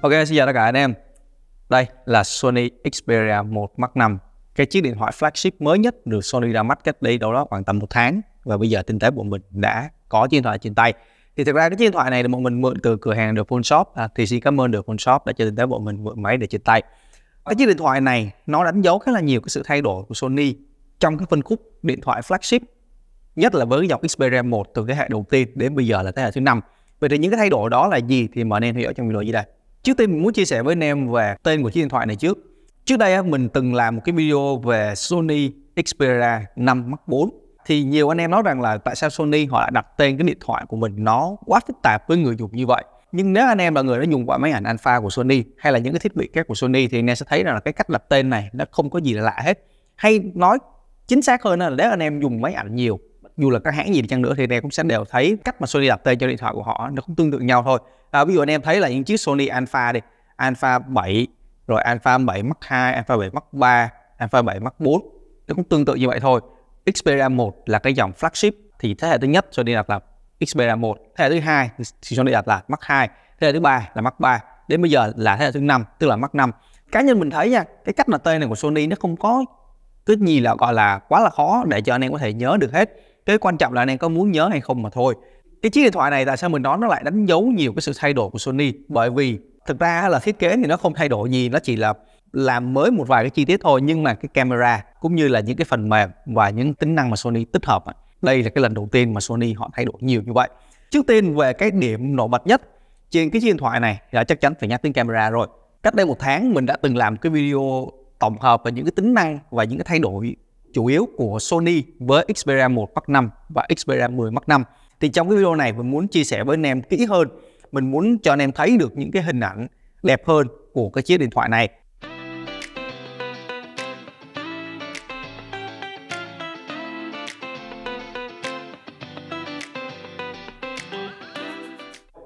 Ok, xin chào tất cả anh em. Đây là Sony Xperia 1 Mark 5, cái chiếc điện thoại flagship mới nhất được Sony ra mắt cách đây đâu đó khoảng tầm một tháng và bây giờ tinh tế bọn mình đã có chiếc điện thoại trên tay. Thì thực ra cái chiếc điện thoại này là bọn mình mượn từ cửa hàng được Phone Shop à, thì xin cảm ơn được Phone Shop đã cho tinh tế bọn mình mượn máy để trên tay. Cái chiếc điện thoại này nó đánh dấu khá là nhiều cái sự thay đổi của Sony trong cái phân khúc điện thoại flagship nhất là với dòng Xperia 1 từ cái hệ đầu tiên đến bây giờ là thế hệ thứ năm. Vậy thì những cái thay đổi đó là gì thì mời anh hiểu trong video dưới đây. Trước tiên mình muốn chia sẻ với anh em về tên của chiếc điện thoại này trước. Trước đây mình từng làm một cái video về Sony Xperia 5 Mark 4 thì nhiều anh em nói rằng là tại sao Sony họ lại đặt tên cái điện thoại của mình nó quá phức tạp với người dùng như vậy. Nhưng nếu anh em là người đã dùng qua máy ảnh alpha của Sony hay là những cái thiết bị khác của Sony thì anh em sẽ thấy rằng là cái cách đặt tên này nó không có gì là lạ hết. Hay nói chính xác hơn là nếu anh em dùng máy ảnh nhiều dù là các hãng gì đi chăng nữa thì em cũng sẽ đều thấy cách mà Sony đặt tên cho điện thoại của họ nó cũng tương tự nhau thôi à, ví dụ anh em thấy là những chiếc Sony Alpha đi Alpha 7 rồi Alpha 7 Mark 2 Alpha 7 Mark 3 Alpha 7 Mark 4 nó cũng tương tự như vậy thôi Xperia 1 là cái dòng flagship thì thế hệ thứ nhất Sony đặt là Xperia 1 thế hệ thứ hai thì Sony đặt là Mark 2 thế hệ thứ ba là Mark 3 đến bây giờ là thế hệ thứ năm tức là Mark 5 cá nhân mình thấy nha cái cách đặt tên này của Sony nó không có cái gì là gọi là quá là khó để cho anh em có thể nhớ được hết cái quan trọng là anh em có muốn nhớ hay không mà thôi cái chiếc điện thoại này tại sao mình nói nó lại đánh dấu nhiều cái sự thay đổi của Sony bởi vì thực ra là thiết kế thì nó không thay đổi gì nó chỉ là làm mới một vài cái chi tiết thôi nhưng mà cái camera cũng như là những cái phần mềm và những tính năng mà Sony tích hợp đây là cái lần đầu tiên mà Sony họ thay đổi nhiều như vậy trước tiên về cái điểm nổi bật nhất trên cái chiếc điện thoại này là chắc chắn phải nhắc đến camera rồi cách đây một tháng mình đã từng làm cái video tổng hợp về những cái tính năng và những cái thay đổi chủ yếu của Sony với Xperia 1 Mark 5 và Xperia 10 Mark 5. Thì trong cái video này mình muốn chia sẻ với anh em kỹ hơn, mình muốn cho anh em thấy được những cái hình ảnh đẹp hơn của cái chiếc điện thoại này.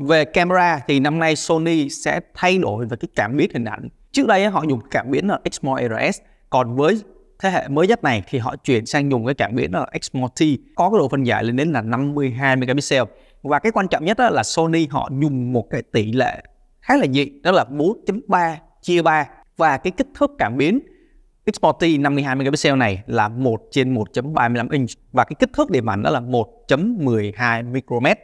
Về camera thì năm nay Sony sẽ thay đổi về cái cảm biến hình ảnh. Trước đây họ dùng cảm biến là XMOS RS, còn với thế hệ mới nhất này thì họ chuyển sang dùng cái cảm biến là X-Multi có cái độ phân giải lên đến là 52 megapixel và cái quan trọng nhất là Sony họ dùng một cái tỷ lệ khá là nhị đó là 4.3 chia 3 và cái kích thước cảm biến X-Multi 52 megapixel này là 1 trên 1.35 inch và cái kích thước điểm ảnh đó là 1.12 micromet.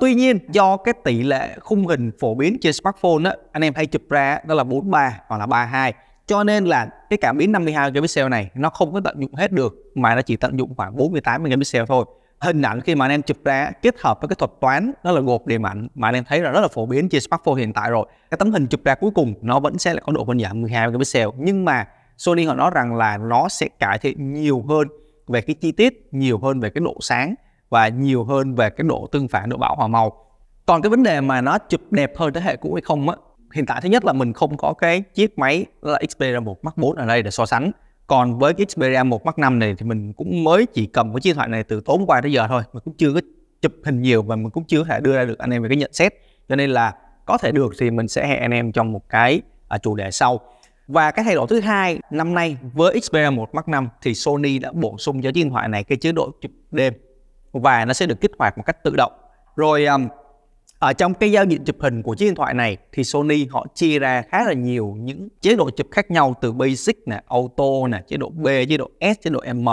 Tuy nhiên do cái tỷ lệ khung hình phổ biến trên smartphone á anh em hay chụp ra đó là 43 hoặc là 32 cho nên là cái cảm biến 52 megapixel này nó không có tận dụng hết được mà nó chỉ tận dụng khoảng 48 megapixel thôi hình ảnh khi mà anh em chụp ra kết hợp với cái thuật toán đó là gộp điểm ảnh mà anh em thấy là rất là phổ biến trên smartphone hiện tại rồi cái tấm hình chụp ra cuối cùng nó vẫn sẽ là có độ phân giải 12 megapixel nhưng mà Sony họ nói rằng là nó sẽ cải thiện nhiều hơn về cái chi tiết nhiều hơn về cái độ sáng và nhiều hơn về cái độ tương phản độ bão hòa màu còn cái vấn đề mà nó chụp đẹp hơn thế hệ cũ hay không á hiện tại thứ nhất là mình không có cái chiếc máy là Xperia 1 Mark 4 ở đây để so sánh còn với cái Xperia 1 Mark 5 này thì mình cũng mới chỉ cầm cái chiếc điện thoại này từ tối qua tới giờ thôi mình cũng chưa có chụp hình nhiều và mình cũng chưa có thể đưa ra được anh em về cái nhận xét cho nên là có thể được thì mình sẽ hẹn anh em trong một cái à, chủ đề sau và cái thay đổi thứ hai năm nay với Xperia 1 Mark 5 thì Sony đã bổ sung cho chiếc điện thoại này cái chế độ chụp đêm và nó sẽ được kích hoạt một cách tự động rồi um, ở trong cái giao diện chụp hình của chiếc điện thoại này thì Sony họ chia ra khá là nhiều những chế độ chụp khác nhau từ basic nè, auto nè, chế độ B, chế độ S, chế độ M.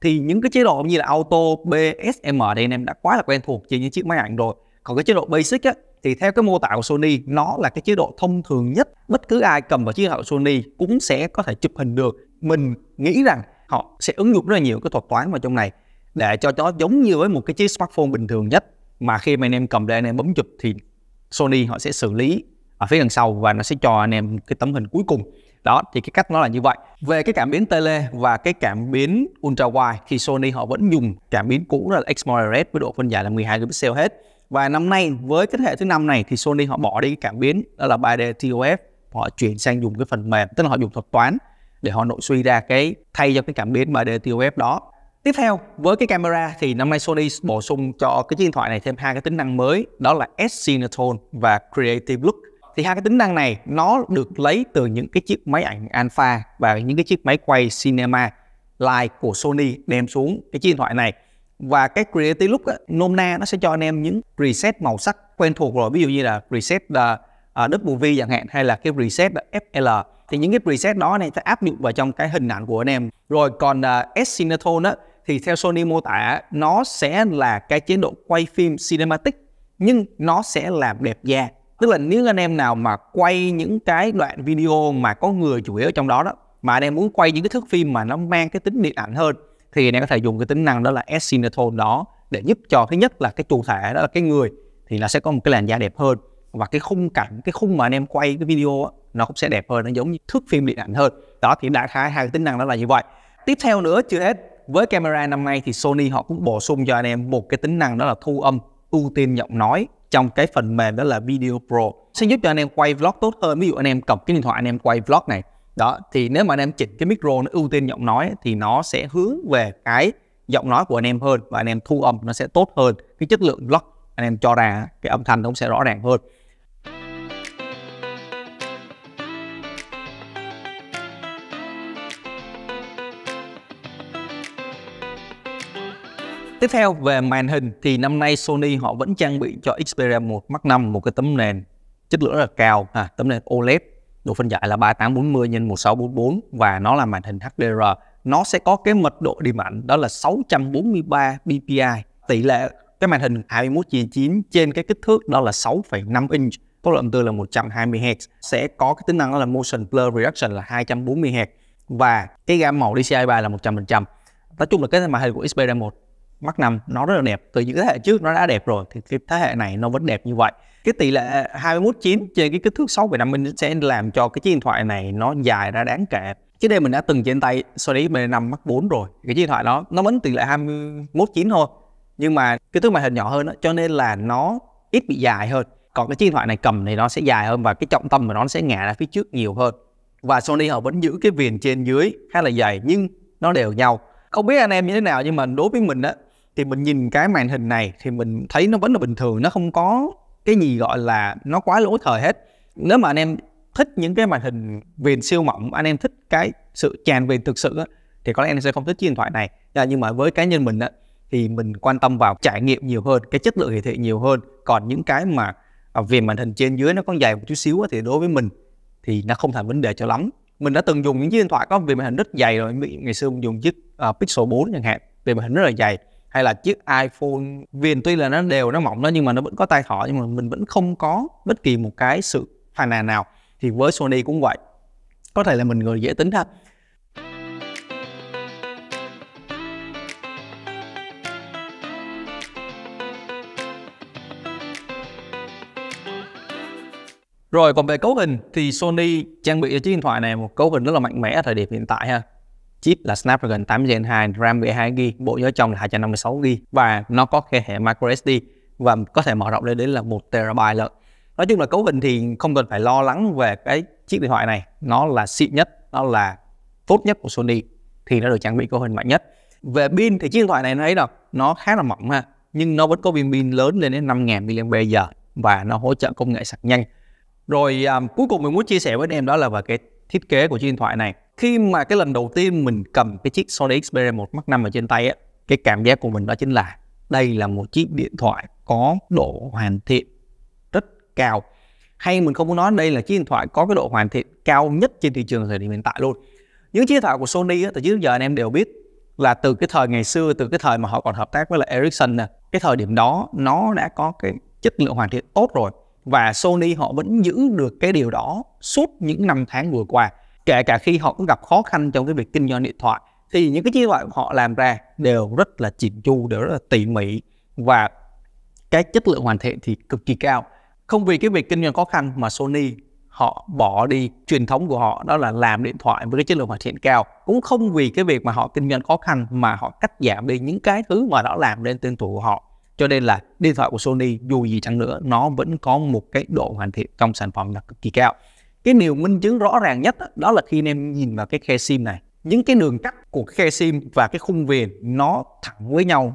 Thì những cái chế độ như là auto, B, S, M đây anh em đã quá là quen thuộc trên những chiếc máy ảnh rồi. Còn cái chế độ basic á thì theo cái mô tả của Sony nó là cái chế độ thông thường nhất bất cứ ai cầm vào chiếc điện thoại Sony cũng sẽ có thể chụp hình được mình nghĩ rằng họ sẽ ứng dụng rất là nhiều cái thuật toán vào trong này để cho nó giống như với một cái chiếc smartphone bình thường nhất mà khi mà anh em cầm lên anh em bấm chụp thì Sony họ sẽ xử lý ở phía đằng sau và nó sẽ cho anh em cái tấm hình cuối cùng đó thì cái cách nó là như vậy về cái cảm biến tele và cái cảm biến ultra wide thì Sony họ vẫn dùng cảm biến cũ là X-Moderate với độ phân giải là 12 pixel hết và năm nay với cái thế hệ thứ năm này thì Sony họ bỏ đi cái cảm biến đó là 3D TOF họ chuyển sang dùng cái phần mềm tức là họ dùng thuật toán để họ nội suy ra cái thay cho cái cảm biến 3D TOF đó Tiếp theo với cái camera thì năm nay Sony bổ sung cho cái chiếc điện thoại này thêm hai cái tính năng mới đó là s Cinetone và Creative Look. Thì hai cái tính năng này nó được lấy từ những cái chiếc máy ảnh Alpha và những cái chiếc máy quay Cinema Live của Sony đem xuống cái chiếc điện thoại này. Và cái Creative Look nôm na nó sẽ cho anh em những preset màu sắc quen thuộc rồi ví dụ như là preset uh, ờ, ờ, WV chẳng hạn hay là cái preset ờ, FL thì những cái preset đó này sẽ áp dụng vào trong cái hình ảnh của anh em rồi còn uh, S Cinetone á thì theo Sony mô tả nó sẽ là cái chế độ quay phim cinematic nhưng nó sẽ làm đẹp da tức là nếu anh em nào mà quay những cái đoạn video mà có người chủ yếu ở trong đó đó mà anh em muốn quay những cái thước phim mà nó mang cái tính điện ảnh hơn thì anh em có thể dùng cái tính năng đó là S Cinetone đó để giúp cho thứ nhất là cái chủ thể đó là cái người thì nó sẽ có một cái làn da đẹp hơn và cái khung cảnh cái khung mà anh em quay cái video đó, nó cũng sẽ đẹp hơn nó giống như thước phim điện ảnh hơn đó thì đã khá hai tính năng đó là như vậy tiếp theo nữa chưa hết với camera năm nay thì Sony họ cũng bổ sung cho anh em một cái tính năng đó là thu âm ưu tiên giọng nói trong cái phần mềm đó là Video Pro sẽ giúp cho anh em quay vlog tốt hơn ví dụ anh em cầm cái điện thoại anh em quay vlog này đó thì nếu mà anh em chỉnh cái micro nó ưu tiên giọng nói thì nó sẽ hướng về cái giọng nói của anh em hơn và anh em thu âm nó sẽ tốt hơn cái chất lượng vlog anh em cho ra cái âm thanh nó sẽ rõ ràng hơn Tiếp theo về màn hình thì năm nay Sony họ vẫn trang bị cho Xperia 1 Mark 5 một cái tấm nền chất lượng rất là cao, à, tấm nền OLED độ phân giải là 3840 x 1644 và nó là màn hình HDR. Nó sẽ có cái mật độ điểm ảnh đó là 643 ppi. Tỷ lệ cái màn hình 21 chia 9 trên cái kích thước đó là 6,5 inch tốc độ âm tư là 120 Hz sẽ có cái tính năng đó là motion blur reduction là 240 Hz và cái gam màu DCI 3 là 100%. Nói chung là cái màn hình của Xperia 1 mắt năm nó rất là đẹp từ những thế hệ trước nó đã đẹp rồi thì cái thế hệ này nó vẫn đẹp như vậy cái tỷ lệ 21 9 trên cái kích thước năm inch sẽ làm cho cái chiếc điện thoại này nó dài ra đáng kể trước đây mình đã từng trên tay Sony mình nằm mắt 4 rồi cái chiếc điện thoại đó nó vẫn tỷ lệ 21 9 thôi nhưng mà cái thước màn hình nhỏ hơn đó, cho nên là nó ít bị dài hơn còn cái chiếc điện thoại này cầm thì nó sẽ dài hơn và cái trọng tâm của nó sẽ ngả ra phía trước nhiều hơn và Sony họ vẫn giữ cái viền trên dưới khá là dày nhưng nó đều nhau không biết anh em như thế nào nhưng mà đối với mình á thì mình nhìn cái màn hình này thì mình thấy nó vẫn là bình thường nó không có cái gì gọi là nó quá lỗi thời hết nếu mà anh em thích những cái màn hình viền siêu mỏng anh em thích cái sự tràn viền thực sự á, thì có lẽ anh em sẽ không thích chiếc điện thoại này dạ, nhưng mà với cá nhân mình á, thì mình quan tâm vào trải nghiệm nhiều hơn cái chất lượng hiển thị nhiều hơn còn những cái mà à, viền màn hình trên dưới nó có dài một chút xíu á, thì đối với mình thì nó không thành vấn đề cho lắm mình đã từng dùng những chiếc điện thoại có viền màn hình rất dày rồi ngày xưa mình dùng chiếc uh, Pixel 4 chẳng hạn viền màn hình rất là dày hay là chiếc iPhone viền tuy là nó đều nó mỏng đó nhưng mà nó vẫn có tai thỏ nhưng mà mình vẫn không có bất kỳ một cái sự phàn nàn nào thì với Sony cũng vậy có thể là mình người dễ tính thật Rồi còn về cấu hình thì Sony trang bị cho chiếc điện thoại này một cấu hình rất là mạnh mẽ ở thời điểm hiện tại ha chip là Snapdragon 8 Gen 2, RAM 12GB, bộ nhớ trong là 256GB và nó có khe hẹp microSD và có thể mở rộng lên đến là 1 TB lận. Nói chung là cấu hình thì không cần phải lo lắng về cái chiếc điện thoại này, nó là xịn nhất, nó là tốt nhất của Sony thì nó được trang bị cấu hình mạnh nhất. Về pin thì chiếc điện thoại này nó ấy đâu, nó khá là mỏng ha, nhưng nó vẫn có pin pin lớn lên đến 5000 mAh và nó hỗ trợ công nghệ sạc nhanh. Rồi um, cuối cùng mình muốn chia sẻ với anh em đó là về cái thiết kế của chiếc điện thoại này khi mà cái lần đầu tiên mình cầm cái chiếc Sony Xperia 1 Mark 5 ở trên tay á cái cảm giác của mình đó chính là đây là một chiếc điện thoại có độ hoàn thiện rất cao hay mình không muốn nói đây là chiếc điện thoại có cái độ hoàn thiện cao nhất trên thị trường thời điểm hiện tại luôn những chiếc điện thoại của Sony á, từ trước giờ anh em đều biết là từ cái thời ngày xưa từ cái thời mà họ còn hợp tác với là Ericsson nè cái thời điểm đó nó đã có cái chất lượng hoàn thiện tốt rồi và Sony họ vẫn giữ được cái điều đó suốt những năm tháng vừa qua kể cả khi họ cũng gặp khó khăn trong cái việc kinh doanh điện thoại thì những cái chiến loại họ làm ra đều rất là chỉn chu đều rất là tỉ mỉ và cái chất lượng hoàn thiện thì cực kỳ cao không vì cái việc kinh doanh khó khăn mà Sony họ bỏ đi truyền thống của họ đó là làm điện thoại với cái chất lượng hoàn thiện cao cũng không vì cái việc mà họ kinh doanh khó khăn mà họ cắt giảm đi những cái thứ mà đã làm lên tên tuổi của họ cho nên là điện thoại của Sony dù gì chẳng nữa nó vẫn có một cái độ hoàn thiện trong sản phẩm là cực kỳ cao cái điều minh chứng rõ ràng nhất đó, là khi anh em nhìn vào cái khe sim này những cái đường cắt của khe sim và cái khung viền nó thẳng với nhau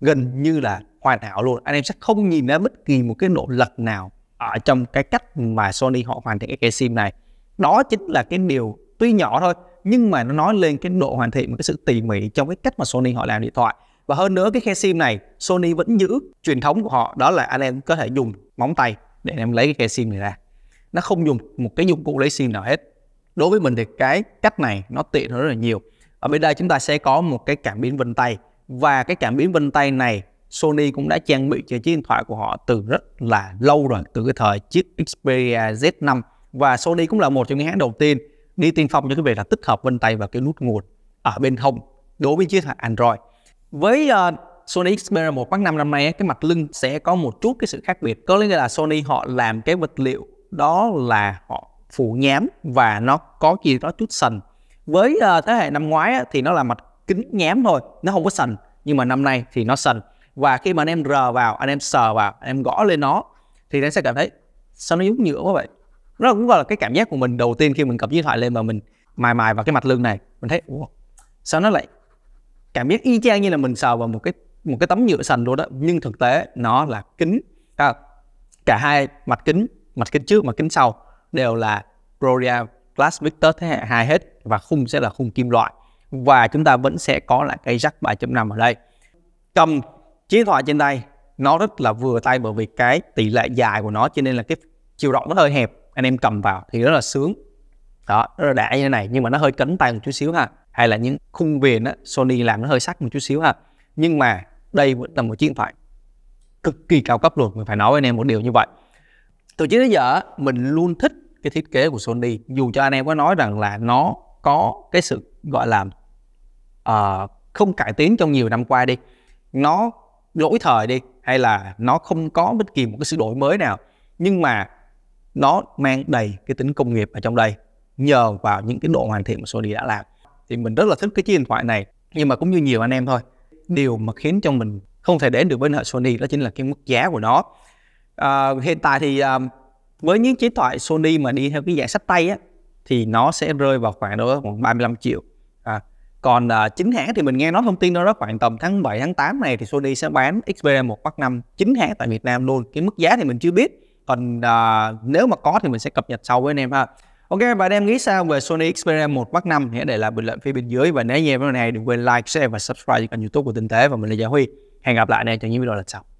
gần như là hoàn hảo luôn anh em sẽ không nhìn ra bất kỳ một cái độ lật nào ở trong cái cách mà Sony họ hoàn thiện cái khe sim này đó chính là cái điều tuy nhỏ thôi nhưng mà nó nói lên cái độ hoàn thiện một cái sự tỉ mỉ trong cái cách mà Sony họ làm điện thoại và hơn nữa cái khe sim này Sony vẫn giữ truyền thống của họ đó là anh em có thể dùng móng tay để anh em lấy cái khe sim này ra nó không dùng một cái dụng cụ lấy sim nào hết đối với mình thì cái cách này nó tiện hơn rất là nhiều ở bên đây chúng ta sẽ có một cái cảm biến vân tay và cái cảm biến vân tay này Sony cũng đã trang bị cho chiếc điện thoại của họ từ rất là lâu rồi từ cái thời chiếc Xperia Z5 và Sony cũng là một trong những hãng đầu tiên đi tiên phong cho cái việc là tích hợp vân tay và cái nút nguồn ở bên hông đối với chiếc Android với uh, Sony Xperia 1 Mark 5 năm nay cái mặt lưng sẽ có một chút cái sự khác biệt có nghĩa là Sony họ làm cái vật liệu đó là họ phủ nhám và nó có gì đó chút sần với uh, thế hệ năm ngoái á, thì nó là mặt kính nhám thôi nó không có sần nhưng mà năm nay thì nó sần và khi mà anh em rờ vào anh em sờ vào anh em gõ lên nó thì anh sẽ cảm thấy sao nó giống nhựa quá vậy đó cũng gọi là cái cảm giác của mình đầu tiên khi mình cầm điện thoại lên mà mình mài mài vào cái mặt lưng này mình thấy Ủa, sao nó lại cảm giác y chang như là mình sờ vào một cái một cái tấm nhựa sành luôn đó nhưng thực tế nó là kính à, cả hai mặt kính mặt kính trước mặt kính sau đều là Gloria Glass Victor thế hệ 2 hết và khung sẽ là khung kim loại và chúng ta vẫn sẽ có lại cây jack 3.5 ở đây cầm chiếc thoại trên tay nó rất là vừa tay bởi vì cái tỷ lệ dài của nó cho nên là cái chiều rộng nó hơi hẹp anh em cầm vào thì rất là sướng đó rất là đã như thế này nhưng mà nó hơi cấn tay một chút xíu ha hay là những khung viền á Sony làm nó hơi sắc một chút xíu ha nhưng mà đây vẫn là một chiếc điện thoại cực kỳ cao cấp luôn mình phải nói với anh em một điều như vậy từ trước đến giờ mình luôn thích cái thiết kế của Sony dù cho anh em có nói rằng là nó có cái sự gọi là uh, không cải tiến trong nhiều năm qua đi nó lỗi thời đi hay là nó không có bất kỳ một cái sự đổi mới nào nhưng mà nó mang đầy cái tính công nghiệp ở trong đây nhờ vào những cái độ hoàn thiện mà Sony đã làm thì mình rất là thích cái chiếc điện thoại này nhưng mà cũng như nhiều anh em thôi điều mà khiến cho mình không thể đến được với hệ Sony đó chính là cái mức giá của nó à, hiện tại thì à, với những chiếc thoại Sony mà đi theo cái dạng sách tay á thì nó sẽ rơi vào khoảng đó khoảng 35 triệu à, còn à, chính hãng thì mình nghe nói thông tin đó, đó khoảng tầm tháng 7 tháng 8 này thì Sony sẽ bán Xperia 1 Mark 5 chính hãng tại Việt Nam luôn cái mức giá thì mình chưa biết còn à, nếu mà có thì mình sẽ cập nhật sau với anh em ha Ok và anh em nghĩ sao về Sony Xperia 1 Mark 5 hãy để lại bình luận phía bên dưới và nếu như em video này đừng quên like, share và subscribe cho kênh YouTube của Tinh tế và mình là Gia Huy. Hẹn gặp lại anh em trong những video lần sau.